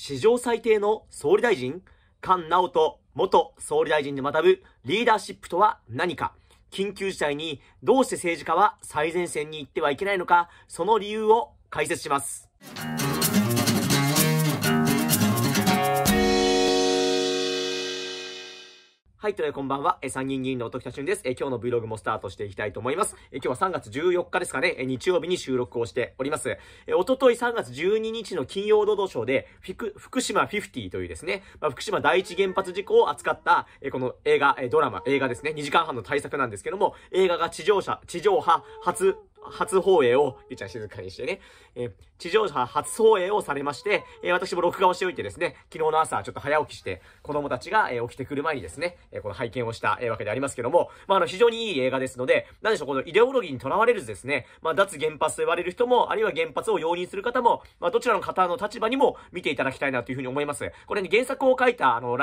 史上最低の総理大臣菅直人元総理大臣で学ぶリーダーシップとは何か緊急事態にどうして政治家は最前線に行ってはいけないのかその理由を解説します。はい、というこんばんは。え参議院議員の時田俊です。え今日の Vlog もスタートしていきたいと思います。え今日は3月14日ですかね、え日曜日に収録をしております。えおととい3月12日の金曜ロードショーで、福島50というですね、まあ、福島第一原発事故を扱った、えこの映画、えドラマ、映画ですね、2時間半の対策なんですけども、映画が地上車、地上波初初放映を、ゆちゃん静かにしてね、えー、地上波初放映をされまして、えー、私も録画をしておいてですね、昨日の朝ちょっと早起きして、子供たちが、えー、起きてくる前にですね、えこの拝見をした、えわけでありますけども、まあ、あの、非常にいい映画ですので、なんでしょう、このイデオロギーにとらわれるですね、まあ、脱原発と言われる人も、あるいは原発を容認する方も、まあ、どちらの方の立場にも見ていただきたいなというふうに思います。これに、原作を書いた、あの、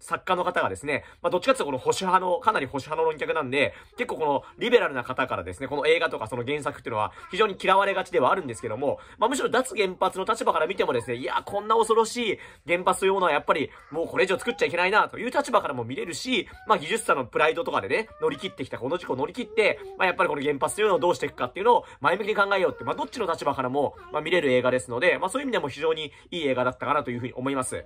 作家の方がですね、まあ、どっちかというとこの保守派の、かなり保守派の論客なんで、結構このリベラルな方からですね、この映画とかその原原作っていうのは非常に嫌われがちではあるんですけども、まあ、むしろ脱原発の立場から見てもですね、いや、こんな恐ろしい原発というものはやっぱりもうこれ以上作っちゃいけないなという立場からも見れるし、まあ、技術者のプライドとかでね、乗り切ってきた、この事故を乗り切って、まあ、やっぱりこの原発というのをどうしていくかっていうのを前向きに考えようって、まあ、どっちの立場からも、ま見れる映画ですので、まあ、そういう意味でも非常にいい映画だったかなというふうに思います。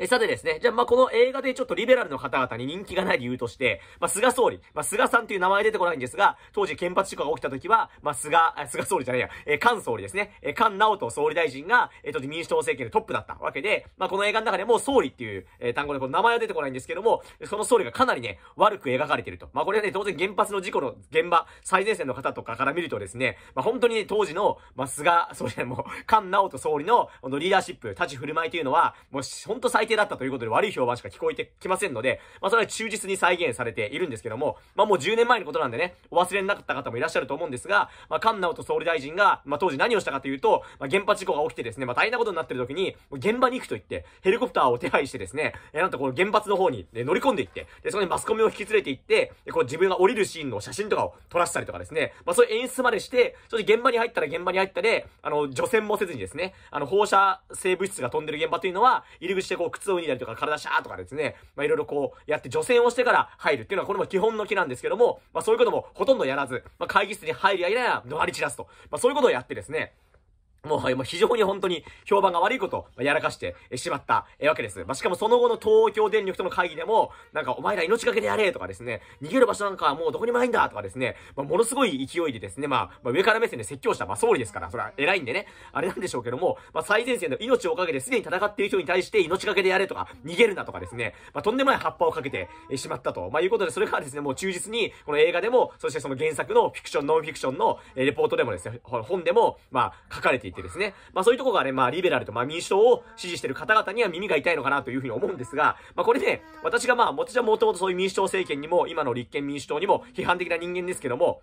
えさてですね、じゃあまあこの映画でちょっとリベラルの方々に人気がない理由として、まあ菅総理、まあ菅さんという名前出てこないんですが、当時原発事故が起きた時は、まあ菅、菅総理じゃないや、え菅総理ですね、え菅直人総理大臣が、えっ、と民主党政権のトップだったわけで、まあこの映画の中でも総理っていう、え単語でこの名前は出てこないんですけども、その総理がかなりね、悪く描かれていると。まあこれはね、当然原発の事故の現場、最前線の方とかから見るとですね、まあ本当にね、当時の、まあ菅、総理もう、菅直人総理の、このリーダーシップ、立ち振る舞いというのは、もうんと最低だったということで悪い評判しか聞こえてきませんので、まあそれは忠実に再現されているんですけども、まあもう10年前のことなんでね、お忘れになった方もいらっしゃると思うんですが、まあ菅直人総理大臣が、まあ当時何をしたかというと、まあ原発事故が起きてですね、まあ大変なことになってる時に、現場に行くと言って、ヘリコプターを手配してですね、えー、なんとこの原発の方に、ね、乗り込んでいって、で、そこにマスコミを引き連れて行って、で、こう自分が降りるシーンの写真とかを撮らせたりとかですね、まあそういう演出までして、そして現場に入ったら現場に入ったで、あの、除染もせずにですね、あの、放射性物質が飛んでる現場というのは、入り口でこう靴をにいるとか、体シャーとかですね、まあ、いろいろこう、やって除染をしてから入るっていうのは、これも基本の木なんですけども、まあ、そういうこともほとんどやらず、まあ、会議室に入りやいなや、のわり散らすと。まあ、そういうことをやってですね、もう、非常に本当に評判が悪いことをやらかしてしまったわけです。まあ、しかもその後の東京電力との会議でも、なんかお前ら命がけでやれとかですね、逃げる場所なんかはもうどこにもないんだとかですね、まあ、ものすごい勢いでですね、まあ、まあ、上から目線で説教した、まあ、総理ですから、それは偉いんでね、あれなんでしょうけども、まあ、最前線の命をかけてすでに戦っている人に対して命がけでやれとか、逃げるなとかですね、まあ、とんでもない葉っぱをかけてしまったと、まあ、いうことで、それからですね、もう忠実に、この映画でも、そしてその原作のフィクション、ノンフィクションのレポートでもですね、本でも、まあ、書かれてっていてですね、まあそういうとこがね、まあリベラルとまあ民主党を支持してる方々には耳が痛いのかなというふうに思うんですが、まあこれね、私がまあ、私はもともとそういう民主党政権にも、今の立憲民主党にも批判的な人間ですけども、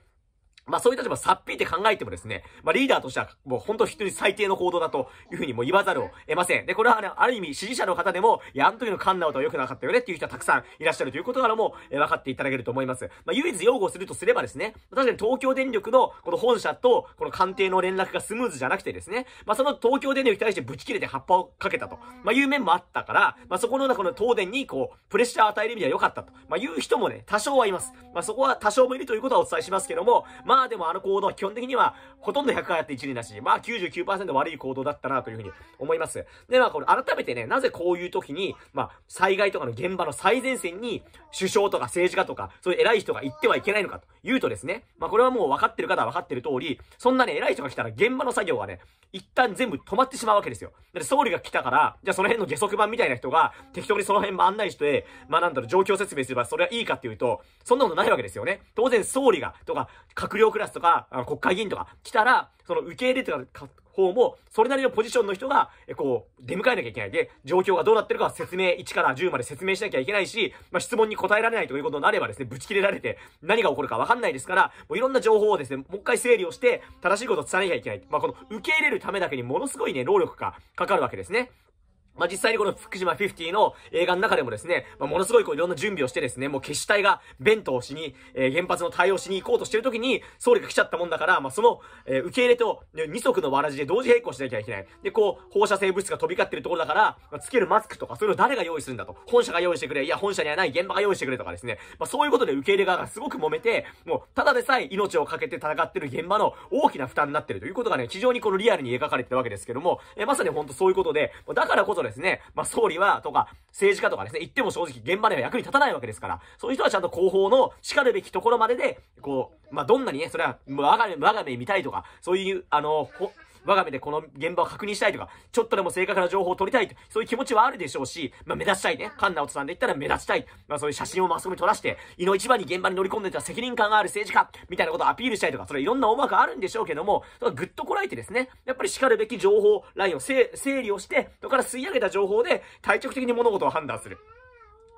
まあそういう立場さっぴいて考えてもですね、まあリーダーとしてはもう本当人に最低の行動だというふうにもう言わざるを得ません。で、これはね、ある意味支持者の方でも、いや、あの時のカンナウとは良くなかったよねっていう人はたくさんいらっしゃるということからも、えー、分かっていただけると思います。まあ唯一擁護するとすればですね、確かに東京電力のこの本社とこの官邸の連絡がスムーズじゃなくてですね、まあその東京電力に対してぶち切れて葉っぱをかけたと、まあいう面もあったから、まあそこのこの東電にこう、プレッシャーを与える意味では良かったと、まあいう人もね、多少はいます。まあそこは多少もいるということはお伝えしますけども、まあまあでもあの行動は基本的にはほとんど100回やって一理なし、まあ99%悪い行動だったなというふうに思います。で、まあこれ改めてね、なぜこういう時に、まあ災害とかの現場の最前線に首相とか政治家とか、そういう偉い人が行ってはいけないのかというとですね、まあこれはもう分かってる方は分かってる通り、そんなね、偉い人が来たら現場の作業はね、一旦全部止まってしまうわけですよ。だって総理が来たから、じゃあその辺の下足版みたいな人が適当にその辺も案内して、まあなんだろう、状況説明すればそれはいいかっていうと、そんなことないわけですよね。当然総理が、とか、閣僚僚クラスとか、国会議員とか来たら、その受け入れてた方も、それなりのポジションの人が、え、こう、出迎えなきゃいけないで、状況がどうなってるか説明、1から10まで説明しなきゃいけないし、まあ、質問に答えられないということになればですね、ぶち切れられて、何が起こるかわかんないですから、もういろんな情報をですね、もう一回整理をして、正しいことを伝えなきゃいけない。まあ、この受け入れるためだけにものすごいね、労力がかかるわけですね。まあ、実際にこの福島50の映画の中でもですね、まあ、ものすごいこういろんな準備をしてですね、もう決死隊が弁当をしに、えー、原発の対応しに行こうとしてる時に、総理が来ちゃったもんだから、まあ、その、えー、受け入れと、二足のわらじで同時並行しなきゃいけない。で、こう、放射性物質が飛び交ってるところだから、まあ、つけるマスクとか、そういうの誰が用意するんだと。本社が用意してくれ、いや、本社にはない現場が用意してくれとかですね、まあ、そういうことで受け入れ側がすごく揉めて、もう、ただでさえ命を懸けて戦ってる現場の大きな負担になってるということがね、非常にこのリアルに描かれてるわけですけども、えー、まさにほんとそういうことで、だからこそですね、まあ、総理は、とか、政治家とかですね、言っても正直現場では役に立たないわけですから、そういう人はちゃんと広報の叱るべきところまでで、こう、まあ、どんなにね、それは、我が目、我が目見たいとか、そういう、あの、我が目でこの現場を確認したいとか、ちょっとでも正確な情報を取りたいと、そういう気持ちはあるでしょうし、まあ、目立ちたいね。カンナオトさんで言ったら目立ちたい。まあ、そういう写真をマスコミに撮らして、胃の一番に現場に乗り込んでた責任感がある政治家、みたいなことをアピールしたいとか、それいろんな思惑あるんでしょうけども、ぐっとこらえてですね、やっぱり叱るべき情報ラインを整理をして、そこから吸い上げた情報で、体局的に物事を判断する。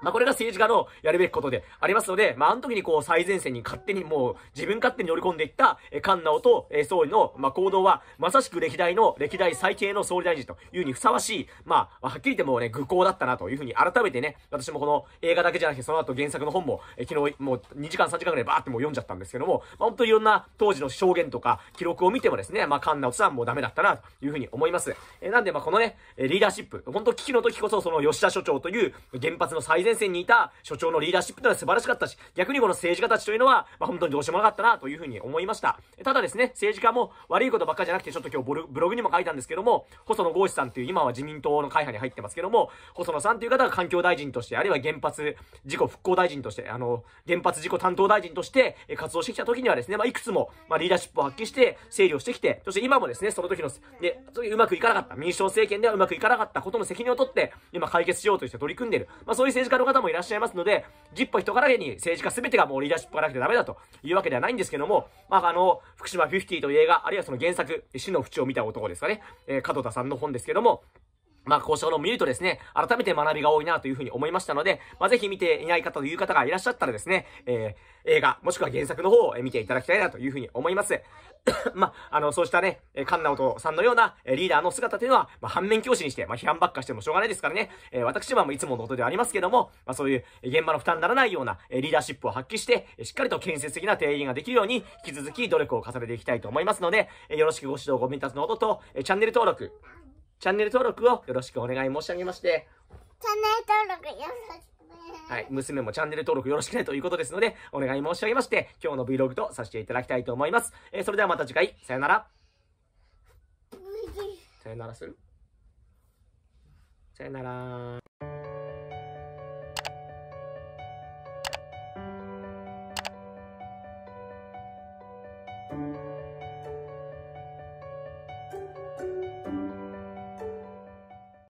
まあ、これが政治家のやるべきことでありますので、まあ、あの時にこう、最前線に勝手にもう、自分勝手に乗り込んでいった、え、菅直と、え、総理の、まあ、行動は、まさしく歴代の、歴代最低の総理大臣というふうにふさわしい、まあ、はっきり言ってもね、愚行だったなというふうに改めてね、私もこの映画だけじゃなくて、その後原作の本も、え、昨日、もう2時間3時間ぐらいバーってもう読んじゃったんですけども、まあ、本当にいろんな当時の証言とか、記録を見てもですね、まあ、菅直さんもうダメだったな、というふうに思います。え、なんで、まあ、このね、リーダーシップ、本当危機の時こそ、その吉田所長という、原発の最前前線にいた所長のリーダーシップというのは素晴らしかったし、逆にこの政治家たちというのは、まあ、本当にどうしようもなかったなというふうに思いました。ただですね、政治家も悪いことばっかじゃなくて、ちょっと今日ブログにも書いたんですけども、細野豪志さんという今は自民党の会派に入ってますけども、細野さんという方が環境大臣として、あるいは原発事故復興大臣として、あの、原発事故担当大臣として活動してきた時にはですね、まあ、いくつも、まあ、リーダーシップを発揮して、整理をしてきて、そして今もですね、その時の、で、うまくいかなかった、民主党政権ではうまくいかなかったことの責任を取って、今解決しようとして取り組んでいる、まあ、そういう政治家の方もいらっしゃいますので、ジッポ人からげに政治家すべてがもうリーダーシップがなくてダメだというわけではないんですけども、まあ、あの、福島ティという映画、あるいはその原作、死の淵を見た男ですかね、えー、角田さんの本ですけども、まあ、交渉の見るとですね、改めて学びが多いなというふうに思いましたので、まあ、ぜひ見ていない方という方がいらっしゃったらですね、えー、映画、もしくは原作の方を見ていただきたいなというふうに思います。まあ、あの、そうしたね、カンナオトさんのようなリーダーの姿というのは、まあ、反面教師にして、まあ、批判ばっかしてもしょうがないですからね、えー、私はいつものことではありますけども、まあ、そういう現場の負担にならないようなリーダーシップを発揮して、しっかりと建設的な提言ができるように、引き続き努力を重ねていきたいと思いますので、よろしくご指導ご鞭達の音とと、チャンネル登録、チャンネル登録をよろしくお願い申し上げまして、チャンネル登録よろしくはい、娘もチャンネル登録よろしくねということですので、お願い申し上げまして、今日の Vlog とさせていただきたいと思います。えー、それではまた次回、さよなら。さよならするさよなら